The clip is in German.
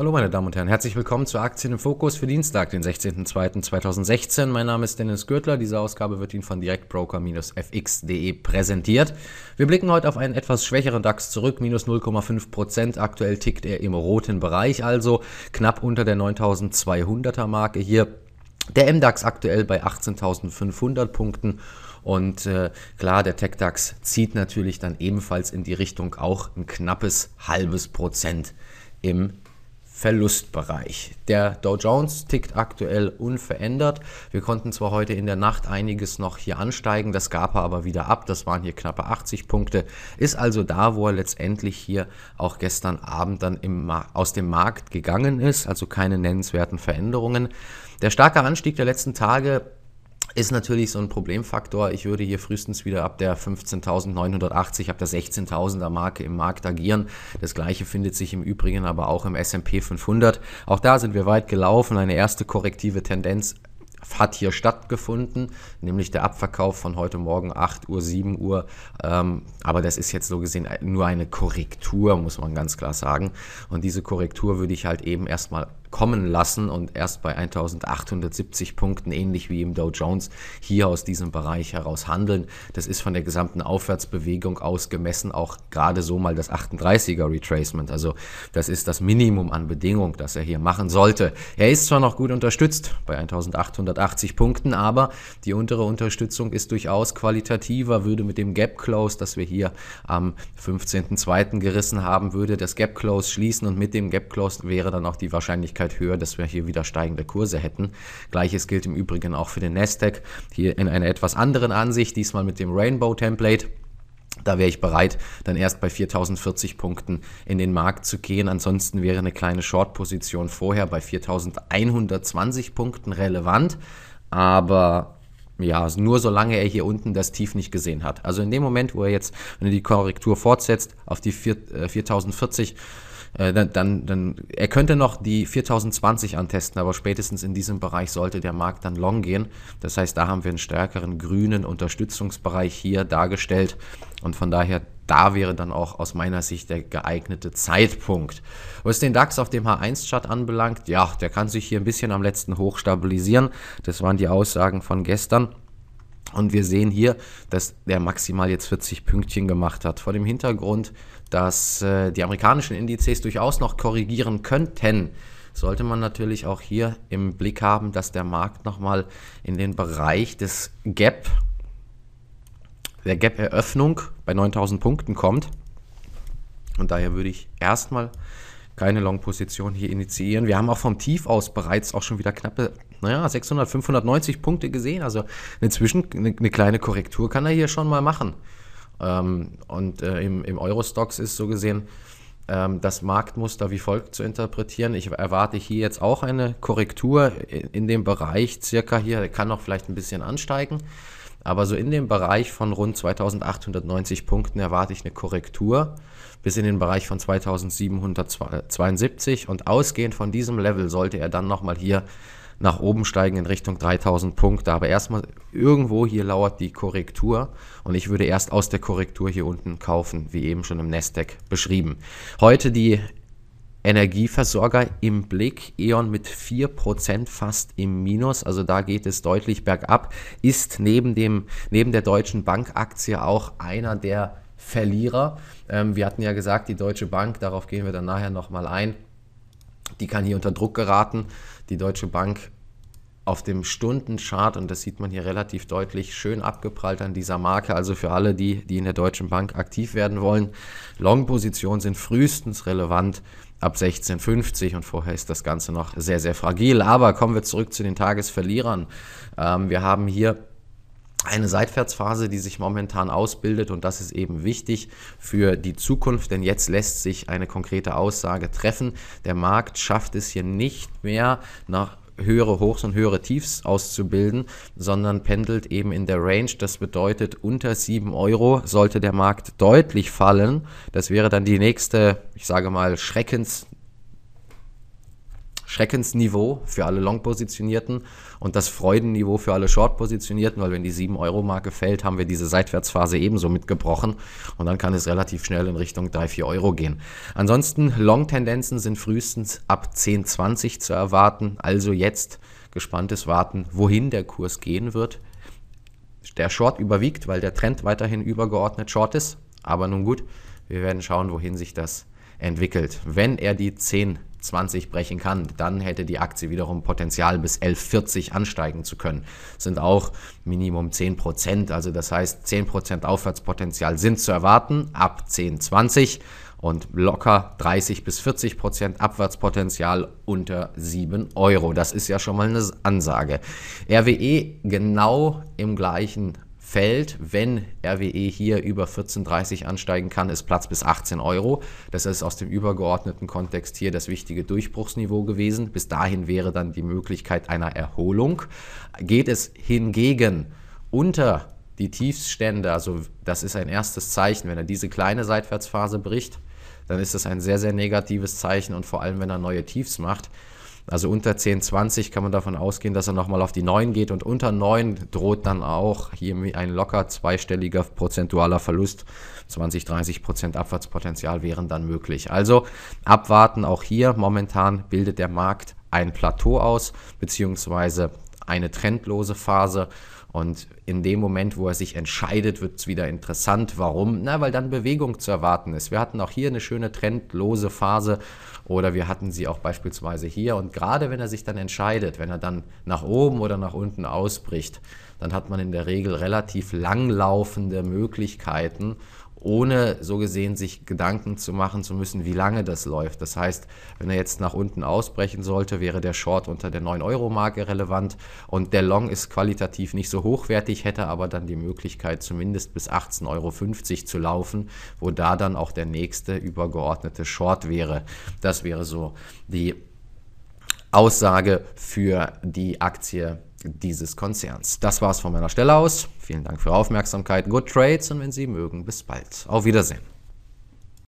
Hallo meine Damen und Herren, herzlich willkommen zu Aktien im Fokus für Dienstag, den 16.02.2016. Mein Name ist Dennis Gürtler, diese Ausgabe wird Ihnen von directbroker fxde präsentiert. Wir blicken heute auf einen etwas schwächeren DAX zurück, minus 0,5%, aktuell tickt er im roten Bereich, also knapp unter der 9200er Marke hier. Der MDAX aktuell bei 18.500 Punkten und äh, klar, der TechDAX zieht natürlich dann ebenfalls in die Richtung auch ein knappes halbes Prozent im Verlustbereich. Der Dow Jones tickt aktuell unverändert. Wir konnten zwar heute in der Nacht einiges noch hier ansteigen, das gab er aber wieder ab. Das waren hier knappe 80 Punkte. Ist also da, wo er letztendlich hier auch gestern Abend dann im, aus dem Markt gegangen ist. Also keine nennenswerten Veränderungen. Der starke Anstieg der letzten Tage ist natürlich so ein Problemfaktor. Ich würde hier frühestens wieder ab der 15.980, ab der 16.000er Marke im Markt agieren. Das gleiche findet sich im Übrigen aber auch im S&P 500. Auch da sind wir weit gelaufen. Eine erste korrektive Tendenz hat hier stattgefunden, nämlich der Abverkauf von heute Morgen 8 Uhr, 7 Uhr. Ähm, aber das ist jetzt so gesehen nur eine Korrektur, muss man ganz klar sagen. Und diese Korrektur würde ich halt eben erstmal kommen lassen und erst bei 1870 Punkten, ähnlich wie im Dow Jones, hier aus diesem Bereich heraus handeln. Das ist von der gesamten Aufwärtsbewegung aus gemessen auch gerade so mal das 38er Retracement. Also das ist das Minimum an Bedingung, das er hier machen sollte. Er ist zwar noch gut unterstützt bei 1880 Punkten, aber die untere Unterstützung ist durchaus qualitativer, würde mit dem Gap Close, das wir hier am 15.02. gerissen haben, würde das Gap Close schließen und mit dem Gap Close wäre dann auch die Wahrscheinlichkeit, Wahrscheinlichkeit höher, dass wir hier wieder steigende Kurse hätten. Gleiches gilt im Übrigen auch für den Nasdaq. Hier in einer etwas anderen Ansicht, diesmal mit dem Rainbow Template. Da wäre ich bereit, dann erst bei 4040 Punkten in den Markt zu gehen. Ansonsten wäre eine kleine Short-Position vorher bei 4120 Punkten relevant. Aber ja, nur solange er hier unten das Tief nicht gesehen hat. Also in dem Moment, wo er jetzt, wenn er die Korrektur fortsetzt auf die 4, äh, 4040, äh, dann, dann, dann, er könnte noch die 4020 antesten, aber spätestens in diesem Bereich sollte der Markt dann long gehen. Das heißt, da haben wir einen stärkeren grünen Unterstützungsbereich hier dargestellt und von daher da wäre dann auch aus meiner Sicht der geeignete Zeitpunkt. Was den DAX auf dem H1-Chart anbelangt, ja, der kann sich hier ein bisschen am letzten Hoch stabilisieren. Das waren die Aussagen von gestern. Und wir sehen hier, dass der maximal jetzt 40 Pünktchen gemacht hat. Vor dem Hintergrund, dass äh, die amerikanischen Indizes durchaus noch korrigieren könnten, sollte man natürlich auch hier im Blick haben, dass der Markt nochmal in den Bereich des Gap, der Gap-Eröffnung bei 9000 Punkten kommt. Und daher würde ich erstmal keine Long-Position hier initiieren. Wir haben auch vom Tief aus bereits auch schon wieder knappe, naja, 600, 590 Punkte gesehen. Also inzwischen eine, eine kleine Korrektur kann er hier schon mal machen. Ähm, und äh, im, im Eurostox ist so gesehen ähm, das Marktmuster wie folgt zu interpretieren. Ich erwarte hier jetzt auch eine Korrektur in, in dem Bereich, circa hier, kann noch vielleicht ein bisschen ansteigen. Aber so in dem Bereich von rund 2890 Punkten erwarte ich eine Korrektur bis in den Bereich von 2772 und ausgehend von diesem Level sollte er dann nochmal hier nach oben steigen in Richtung 3000 Punkte. Aber erstmal irgendwo hier lauert die Korrektur und ich würde erst aus der Korrektur hier unten kaufen, wie eben schon im Nasdaq beschrieben. Heute die Energieversorger im Blick. E.ON mit 4% fast im Minus, also da geht es deutlich bergab. Ist neben, dem, neben der Deutschen Bank-Aktie auch einer der Verlierer. Ähm, wir hatten ja gesagt, die Deutsche Bank, darauf gehen wir dann nachher nochmal ein, die kann hier unter Druck geraten. Die Deutsche Bank auf dem Stundenchart, und das sieht man hier relativ deutlich, schön abgeprallt an dieser Marke. Also für alle, die, die in der Deutschen Bank aktiv werden wollen, Long-Positionen sind frühestens relevant ab 16,50 und vorher ist das Ganze noch sehr, sehr fragil. Aber kommen wir zurück zu den Tagesverlierern. Ähm, wir haben hier eine Seitwärtsphase, die sich momentan ausbildet und das ist eben wichtig für die Zukunft, denn jetzt lässt sich eine konkrete Aussage treffen. Der Markt schafft es hier nicht mehr nach höhere Hochs und höhere Tiefs auszubilden, sondern pendelt eben in der Range. Das bedeutet, unter 7 Euro sollte der Markt deutlich fallen. Das wäre dann die nächste, ich sage mal, Schreckens Schreckensniveau für alle Long-Positionierten und das Freudenniveau für alle Short-Positionierten, weil wenn die 7-Euro-Marke fällt, haben wir diese Seitwärtsphase ebenso mitgebrochen und dann kann es relativ schnell in Richtung 3-4 Euro gehen. Ansonsten Long-Tendenzen sind frühestens ab 10-20 zu erwarten, also jetzt gespanntes Warten, wohin der Kurs gehen wird. Der Short überwiegt, weil der Trend weiterhin übergeordnet Short ist, aber nun gut, wir werden schauen, wohin sich das entwickelt. Wenn er die 10 20 brechen kann, dann hätte die Aktie wiederum Potenzial bis 11,40 ansteigen zu können. Sind auch Minimum 10 Prozent, also das heißt 10 Prozent Aufwärtspotenzial sind zu erwarten ab 10,20 und locker 30 bis 40 Prozent Abwärtspotenzial unter 7 Euro. Das ist ja schon mal eine Ansage. RWE genau im gleichen fällt, wenn RWE hier über 14,30 ansteigen kann, ist Platz bis 18 Euro. Das ist aus dem übergeordneten Kontext hier das wichtige Durchbruchsniveau gewesen. Bis dahin wäre dann die Möglichkeit einer Erholung. Geht es hingegen unter die Tiefsstände, also das ist ein erstes Zeichen, wenn er diese kleine Seitwärtsphase bricht, dann ist das ein sehr, sehr negatives Zeichen und vor allem, wenn er neue Tiefs macht, also unter 10, 20 kann man davon ausgehen, dass er nochmal auf die 9 geht und unter 9 droht dann auch hier ein locker zweistelliger prozentualer Verlust. 20, 30 Prozent Abwärtspotenzial wären dann möglich. Also abwarten auch hier. Momentan bildet der Markt ein Plateau aus, beziehungsweise eine trendlose Phase und in dem Moment, wo er sich entscheidet, wird es wieder interessant. Warum? Na, weil dann Bewegung zu erwarten ist. Wir hatten auch hier eine schöne trendlose Phase oder wir hatten sie auch beispielsweise hier. Und gerade wenn er sich dann entscheidet, wenn er dann nach oben oder nach unten ausbricht, dann hat man in der Regel relativ langlaufende Möglichkeiten ohne so gesehen sich Gedanken zu machen zu müssen, wie lange das läuft. Das heißt, wenn er jetzt nach unten ausbrechen sollte, wäre der Short unter der 9-Euro-Marke relevant und der Long ist qualitativ nicht so hochwertig, hätte aber dann die Möglichkeit, zumindest bis 18,50 Euro zu laufen, wo da dann auch der nächste übergeordnete Short wäre. Das wäre so die Aussage für die Aktie dieses Konzerns. Das war's von meiner Stelle aus. Vielen Dank für Ihre Aufmerksamkeit. Good Trades und wenn Sie mögen, bis bald. Auf Wiedersehen.